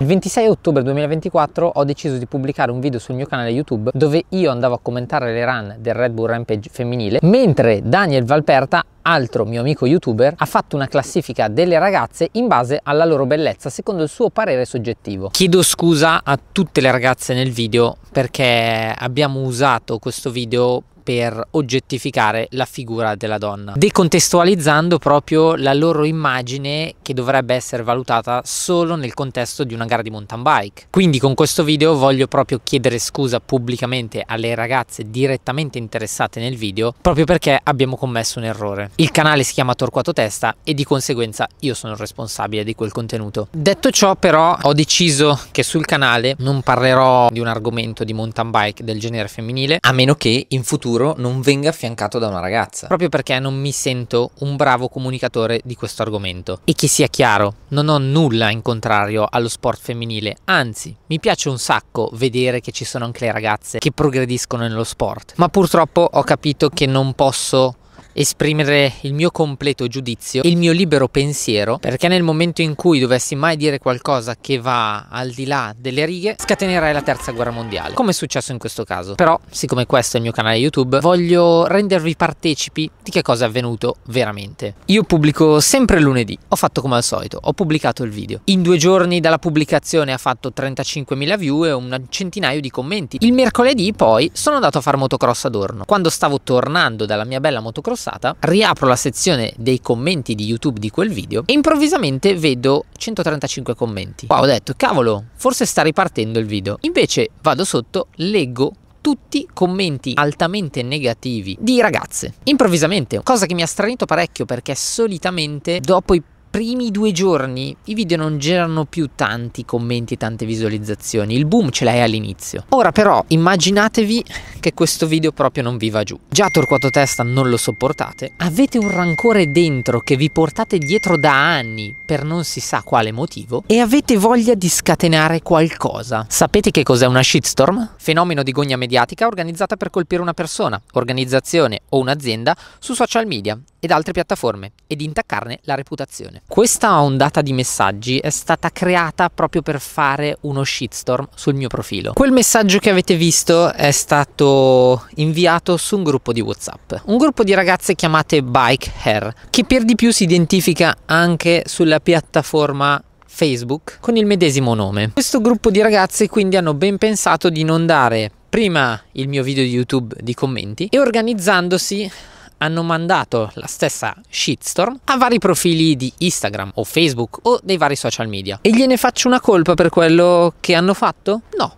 Il 26 ottobre 2024 ho deciso di pubblicare un video sul mio canale YouTube dove io andavo a commentare le run del Red Bull Rampage femminile, mentre Daniel Valperta altro mio amico youtuber, ha fatto una classifica delle ragazze in base alla loro bellezza secondo il suo parere soggettivo. Chiedo scusa a tutte le ragazze nel video perché abbiamo usato questo video per oggettificare la figura della donna, decontestualizzando proprio la loro immagine che dovrebbe essere valutata solo nel contesto di una gara di mountain bike. Quindi con questo video voglio proprio chiedere scusa pubblicamente alle ragazze direttamente interessate nel video proprio perché abbiamo commesso un errore. Il canale si chiama Torquato Testa e di conseguenza io sono il responsabile di quel contenuto. Detto ciò però ho deciso che sul canale non parlerò di un argomento di mountain bike del genere femminile a meno che in futuro sicuro non venga affiancato da una ragazza. Proprio perché non mi sento un bravo comunicatore di questo argomento. E che sia chiaro, non ho nulla in contrario allo sport femminile, anzi, mi piace un sacco vedere che ci sono anche le ragazze che progrediscono nello sport. Ma purtroppo ho capito che non posso esprimere il mio completo giudizio, il mio libero pensiero, perché nel momento in cui dovessi mai dire qualcosa che va al di là delle righe, scatenerei la terza guerra mondiale, come è successo in questo caso. Però, siccome questo è il mio canale YouTube, voglio rendervi partecipi di che cosa è avvenuto veramente. Io pubblico sempre lunedì, ho fatto come al solito, ho pubblicato il video. In due giorni dalla pubblicazione ha fatto 35.000 view e un centinaio di commenti. Il mercoledì poi sono andato a fare motocross adorno. Quando stavo tornando dalla mia bella motocross passata, riapro la sezione dei commenti di YouTube di quel video e improvvisamente vedo 135 commenti. Qua wow, ho detto, cavolo, forse sta ripartendo il video. Invece vado sotto, leggo tutti commenti altamente negativi di ragazze improvvisamente cosa che mi ha stranito parecchio perché solitamente dopo i primi due giorni i video non generano più tanti commenti e tante visualizzazioni, il boom ce l'hai all'inizio. Ora però immaginatevi che questo video proprio non vi va giù. Già Torquato Testa non lo sopportate, avete un rancore dentro che vi portate dietro da anni per non si sa quale motivo e avete voglia di scatenare qualcosa. Sapete che cos'è una shitstorm? Fenomeno di gogna mediatica organizzata per colpire una persona, organizzazione o un'azienda su social media ed altre piattaforme ed intaccarne la reputazione. Questa ondata di messaggi è stata creata proprio per fare uno shitstorm sul mio profilo. Quel messaggio che avete visto è stato inviato su un gruppo di WhatsApp, un gruppo di ragazze chiamate Bike Hair, che per di più si identifica anche sulla piattaforma Facebook con il medesimo nome. Questo gruppo di ragazze quindi hanno ben pensato di non dare prima il mio video di YouTube di commenti e organizzandosi hanno mandato la stessa shitstorm a vari profili di Instagram o Facebook o dei vari social media. E gliene faccio una colpa per quello che hanno fatto? No,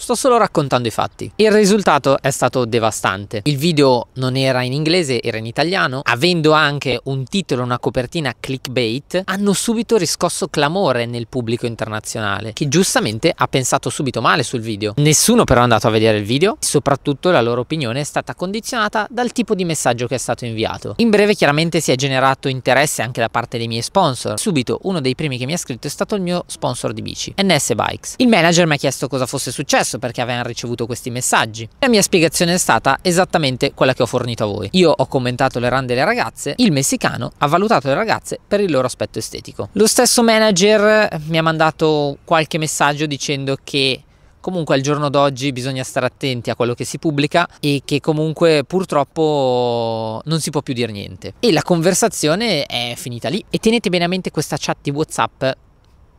sto solo raccontando i fatti. Il risultato è stato devastante. Il video non era in inglese, era in italiano, avendo anche un titolo una copertina clickbait, hanno subito riscosso clamore nel pubblico internazionale, che giustamente ha pensato subito male sul video. Nessuno però è andato a vedere il video, soprattutto la loro opinione è stata condizionata dal tipo di messaggio che è stato inviato. In breve chiaramente si è generato interesse anche da parte dei miei sponsor. Subito uno dei primi che mi ha scritto è stato il mio sponsor di bici, NS Bikes. Il manager mi ha chiesto cosa fosse successo successo perché avevano ricevuto questi messaggi. La mia spiegazione è stata esattamente quella che ho fornito a voi. Io ho commentato le run delle ragazze, il messicano ha valutato le ragazze per il loro aspetto estetico. Lo stesso manager mi ha mandato qualche messaggio dicendo che comunque al giorno d'oggi bisogna stare attenti a quello che si pubblica e che comunque purtroppo non si può più dire niente. E la conversazione è finita lì e tenete bene a mente questa chat di WhatsApp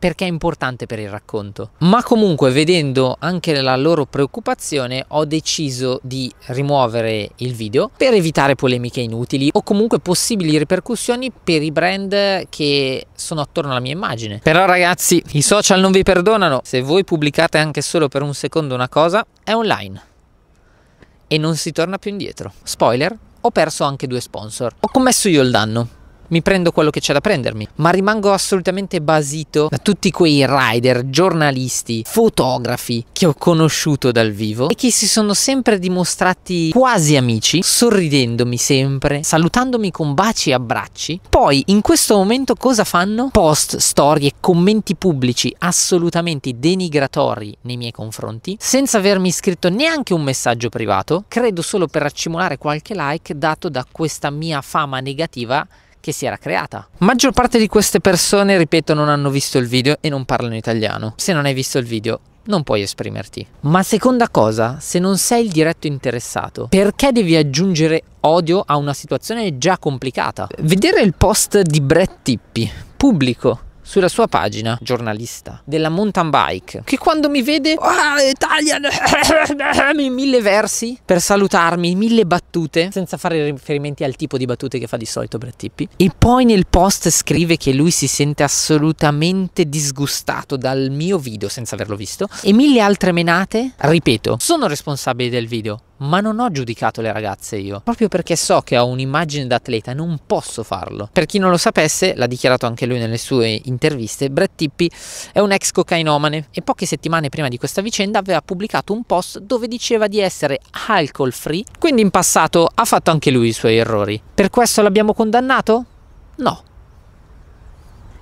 perché è importante per il racconto. Ma comunque, vedendo anche la loro preoccupazione, ho deciso di rimuovere il video per evitare polemiche inutili o comunque possibili ripercussioni per i brand che sono attorno alla mia immagine. Però ragazzi, i social non vi perdonano. Se voi pubblicate anche solo per un secondo una cosa, è online e non si torna più indietro. Spoiler, ho perso anche due sponsor. Ho commesso io il danno mi prendo quello che c'è da prendermi, ma rimango assolutamente basito da tutti quei rider, giornalisti, fotografi che ho conosciuto dal vivo e che si sono sempre dimostrati quasi amici, sorridendomi sempre, salutandomi con baci e abbracci. Poi in questo momento cosa fanno? Post, storie, commenti pubblici assolutamente denigratori nei miei confronti, senza avermi scritto neanche un messaggio privato, credo solo per accumulare qualche like dato da questa mia fama negativa che si era creata. Maggior parte di queste persone, ripeto, non hanno visto il video e non parlano italiano. Se non hai visto il video, non puoi esprimerti. Ma seconda cosa, se non sei il diretto interessato, perché devi aggiungere odio a una situazione già complicata? Vedere il post di Brett Tippi, pubblico, sulla sua pagina giornalista della mountain bike che quando mi vede ah, Italian mille versi per salutarmi, mille battute senza fare riferimenti al tipo di battute che fa di solito Brad Tippi e poi nel post scrive che lui si sente assolutamente disgustato dal mio video senza averlo visto e mille altre menate ripeto sono responsabile del video ma non ho giudicato le ragazze io, proprio perché so che ho un'immagine da atleta, e non posso farlo. Per chi non lo sapesse, l'ha dichiarato anche lui nelle sue interviste, Brett Tippi è un ex cocainomane e poche settimane prima di questa vicenda aveva pubblicato un post dove diceva di essere alcol free, quindi in passato ha fatto anche lui i suoi errori. Per questo l'abbiamo condannato? No.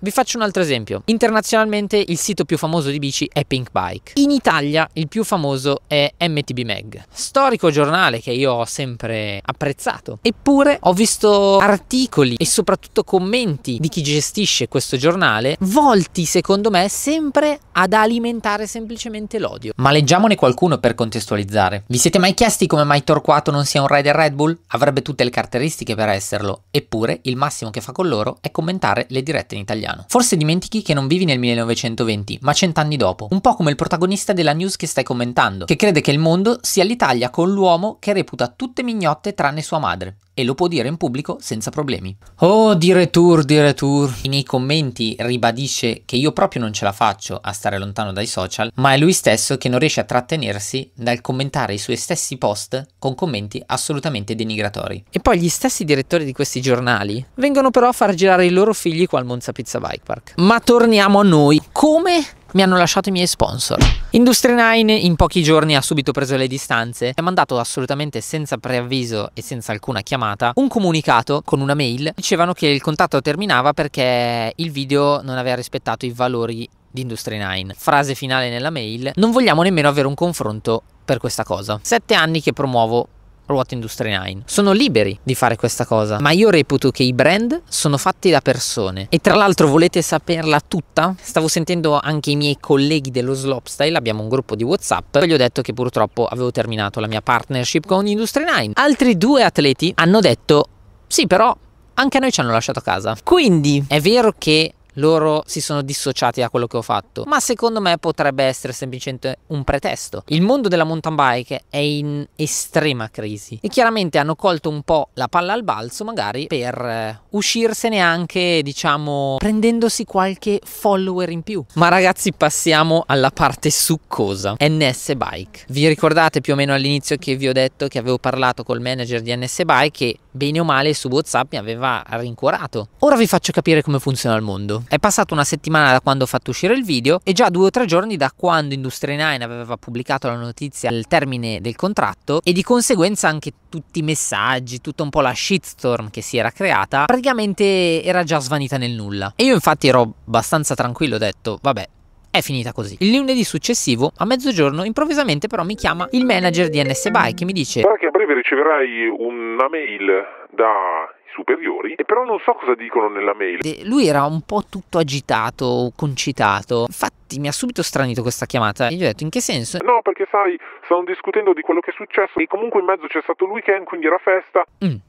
Vi faccio un altro esempio. Internazionalmente il sito più famoso di bici è Pink Bike. In Italia il più famoso è MTB Mag, storico giornale che io ho sempre apprezzato. Eppure ho visto articoli e soprattutto commenti di chi gestisce questo giornale volti secondo me sempre ad alimentare semplicemente l'odio. Ma leggiamone qualcuno per contestualizzare. Vi siete mai chiesti come mai Torquato non sia un rider Red Bull? Avrebbe tutte le caratteristiche per esserlo, eppure il massimo che fa con loro è commentare le dirette in italiano italiano. Forse dimentichi che non vivi nel 1920, ma cent'anni dopo, un po' come il protagonista della news che stai commentando, che crede che il mondo sia l'Italia con l'uomo che reputa tutte mignotte tranne sua madre, e lo può dire in pubblico senza problemi. Oh, dire tour, dire tour. Nei commenti ribadisce che io proprio non ce la faccio a stare lontano dai social, ma è lui stesso che non riesce a trattenersi dal commentare i suoi stessi post con commenti assolutamente denigratori. E poi gli stessi direttori di questi giornali vengono però a far girare i loro figli qua al Monza Pizza Piazza Bike Park. Ma torniamo a noi. Come mi hanno lasciato i miei sponsor. Industry 9 in pochi giorni ha subito preso le distanze e mandato assolutamente senza preavviso e senza alcuna chiamata un comunicato con una mail. Dicevano che il contatto terminava perché il video non aveva rispettato i valori di Industry 9. Frase finale nella mail: Non vogliamo nemmeno avere un confronto per questa cosa. Sette anni che promuovo Ruota Industry 9. Sono liberi di fare questa cosa, ma io reputo che i brand sono fatti da persone. E tra l'altro volete saperla tutta? Stavo sentendo anche i miei colleghi dello Slopstyle, abbiamo un gruppo di Whatsapp, e gli ho detto che purtroppo avevo terminato la mia partnership con Industry 9. Altri due atleti hanno detto sì però anche a noi ci hanno lasciato a casa. Quindi è vero che loro si sono dissociati da quello che ho fatto, ma secondo me potrebbe essere semplicemente un pretesto. Il mondo della mountain bike è in estrema crisi e chiaramente hanno colto un po' la palla al balzo magari per eh, uscirsene anche, diciamo, prendendosi qualche follower in più. Ma ragazzi, passiamo alla parte succosa, NS Bike. Vi ricordate più o meno all'inizio che vi ho detto che avevo parlato col manager di NS Bike che bene o male su WhatsApp mi aveva rincuorato. Ora vi faccio capire come funziona il mondo. È passata una settimana da quando ho fatto uscire il video e già due o tre giorni da quando Industry 9 aveva pubblicato la notizia al termine del contratto e di conseguenza anche tutti i messaggi, tutta un po' la shitstorm che si era creata, praticamente era già svanita nel nulla. E io infatti ero abbastanza tranquillo, ho detto, vabbè, è finita così. Il lunedì successivo, a mezzogiorno, improvvisamente però mi chiama il manager di NS Bike e mi dice Guarda che breve riceverai una mail da superiori e però non so cosa dicono nella mail. Eh, lui era un po' tutto agitato, concitato. Infatti mi ha subito stranito questa chiamata e gli ho detto in che senso? No, perché sai, stanno discutendo di quello che è successo e comunque in mezzo c'è stato il weekend, quindi era festa. Mm.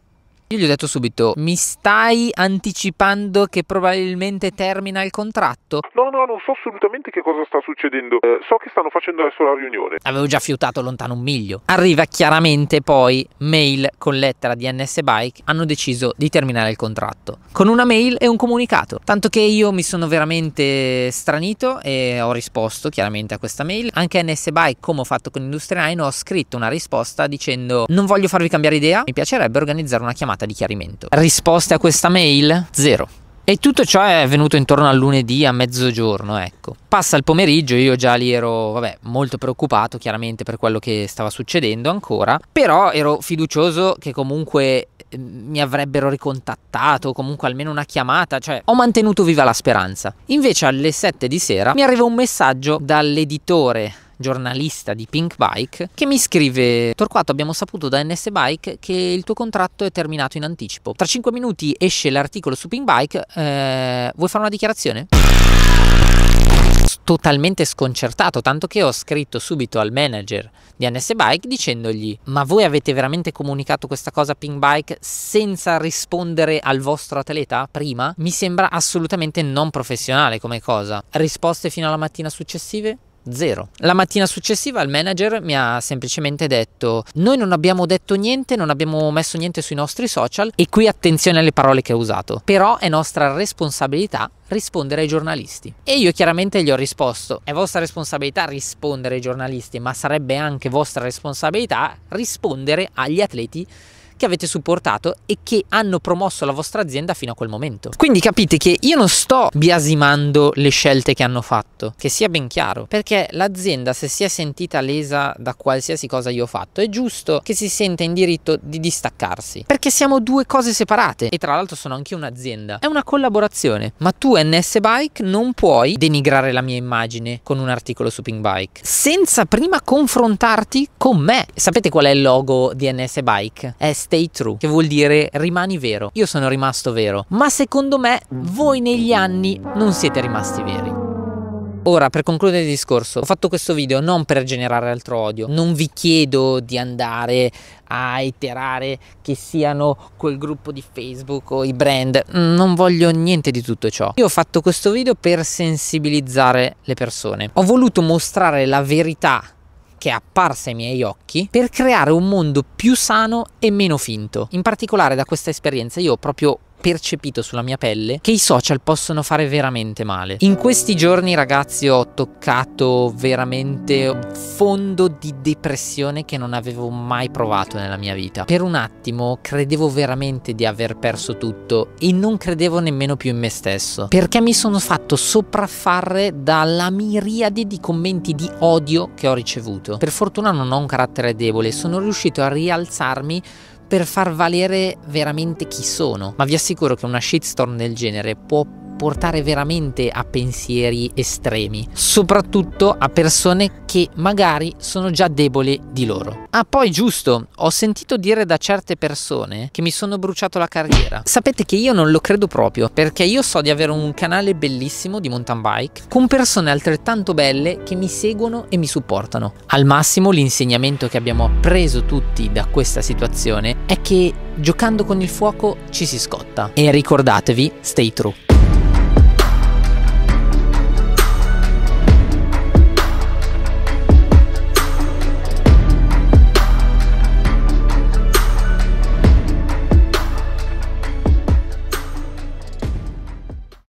Io gli ho detto subito, mi stai anticipando che probabilmente termina il contratto? No, no, non so assolutamente che cosa sta succedendo, eh, so che stanno facendo adesso la riunione. Avevo già fiutato lontano un miglio. Arriva chiaramente poi mail con lettera di NS Bike, hanno deciso di terminare il contratto. Con una mail e un comunicato. Tanto che io mi sono veramente stranito e ho risposto chiaramente a questa mail. Anche NS Bike, come ho fatto con Industria 9, ho scritto una risposta dicendo non voglio farvi cambiare idea, mi piacerebbe organizzare una chiamata giornata di chiarimento. Risposte a questa mail? Zero. E tutto ciò è avvenuto intorno al lunedì a mezzogiorno, ecco. Passa il pomeriggio, io già lì ero, vabbè, molto preoccupato chiaramente per quello che stava succedendo ancora, però ero fiducioso che comunque mm, mi avrebbero ricontattato, comunque almeno una chiamata, cioè ho mantenuto viva la speranza. Invece alle 7 di sera mi arriva un messaggio dall'editore giornalista di Pink Bike, che mi scrive: Torquato, abbiamo saputo da NS Bike che il tuo contratto è terminato in anticipo. Tra 5 minuti esce l'articolo su Pink Bike. Eh, vuoi fare una dichiarazione? totalmente sconcertato, tanto che ho scritto subito al manager di NS Bike dicendogli ma voi avete veramente comunicato questa cosa a Ping Bike senza rispondere al vostro atleta prima? Mi sembra assolutamente non professionale come cosa. Risposte fino alla mattina successiva? Zero. La mattina successiva il manager mi ha semplicemente detto noi non abbiamo detto niente, non abbiamo messo niente sui nostri social e qui attenzione alle parole che ha usato, però è nostra responsabilità rispondere ai giornalisti. E io chiaramente gli ho risposto, è vostra responsabilità rispondere ai giornalisti, ma sarebbe anche vostra responsabilità rispondere agli atleti che avete supportato e che hanno promosso la vostra azienda fino a quel momento. Quindi capite che io non sto biasimando le scelte che hanno fatto, che sia ben chiaro, perché l'azienda se si è sentita lesa da qualsiasi cosa io ho fatto, è giusto che si senta in diritto di distaccarsi, perché siamo due cose separate e tra l'altro sono anche un'azienda, è una collaborazione, ma tu NS Bike non puoi denigrare la mia immagine con un articolo su Ping Bike senza prima confrontarti con me. Sapete qual è il logo di NS Bike? È stay true, che vuol dire rimani vero. Io sono rimasto vero, ma secondo me voi negli anni non siete rimasti veri. Ora, per concludere il discorso, ho fatto questo video non per generare altro odio, non vi chiedo di andare a iterare che siano quel gruppo di Facebook o i brand, non voglio niente di tutto ciò. Io ho fatto questo video per sensibilizzare le persone. Ho voluto mostrare la verità che è apparsa ai miei occhi per creare un mondo più sano e meno finto. In particolare da questa esperienza io ho proprio percepito sulla mia pelle che i social possono fare veramente male. In questi giorni ragazzi ho toccato veramente un fondo di depressione che non avevo mai provato nella mia vita. Per un attimo credevo veramente di aver perso tutto e non credevo nemmeno più in me stesso perché mi sono fatto sopraffare dalla miriade di commenti di odio che ho ricevuto. Per fortuna non ho un carattere debole, sono riuscito a rialzarmi per far valere veramente chi sono, ma vi assicuro che una shitstorm del genere può portare veramente a pensieri estremi, soprattutto a persone che magari sono già deboli di loro. Ah, poi giusto, ho sentito dire da certe persone che mi sono bruciato la carriera. Sapete che io non lo credo proprio, perché io so di avere un canale bellissimo di mountain bike con persone altrettanto belle che mi seguono e mi supportano. Al massimo l'insegnamento che abbiamo appreso tutti da questa situazione è che giocando con il fuoco ci si scotta. E ricordatevi, stay true.